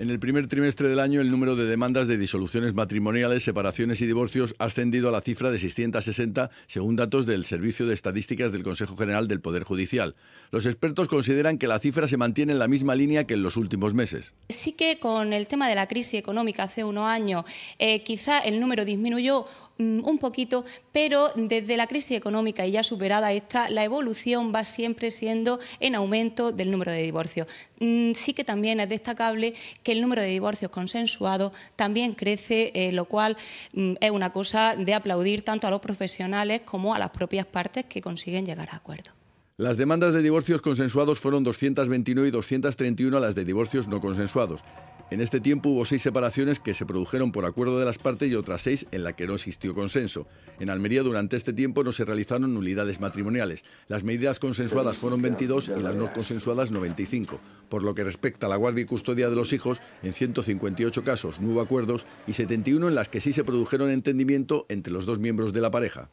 En el primer trimestre del año, el número de demandas de disoluciones matrimoniales, separaciones y divorcios ha ascendido a la cifra de 660, según datos del Servicio de Estadísticas del Consejo General del Poder Judicial. Los expertos consideran que la cifra se mantiene en la misma línea que en los últimos meses. Sí que con el tema de la crisis económica hace uno año eh, quizá el número disminuyó Mm, un poquito, pero desde la crisis económica y ya superada esta, la evolución va siempre siendo en aumento del número de divorcios. Mm, sí que también es destacable que el número de divorcios consensuados también crece, eh, lo cual mm, es una cosa de aplaudir tanto a los profesionales como a las propias partes que consiguen llegar a acuerdos. Las demandas de divorcios consensuados fueron 229 y 231 a las de divorcios no consensuados. En este tiempo hubo seis separaciones que se produjeron por acuerdo de las partes y otras seis en las que no existió consenso. En Almería durante este tiempo no se realizaron nulidades matrimoniales. Las medidas consensuadas fueron 22 y las no consensuadas 95. Por lo que respecta a la guardia y custodia de los hijos, en 158 casos no hubo acuerdos y 71 en las que sí se produjeron entendimiento entre los dos miembros de la pareja.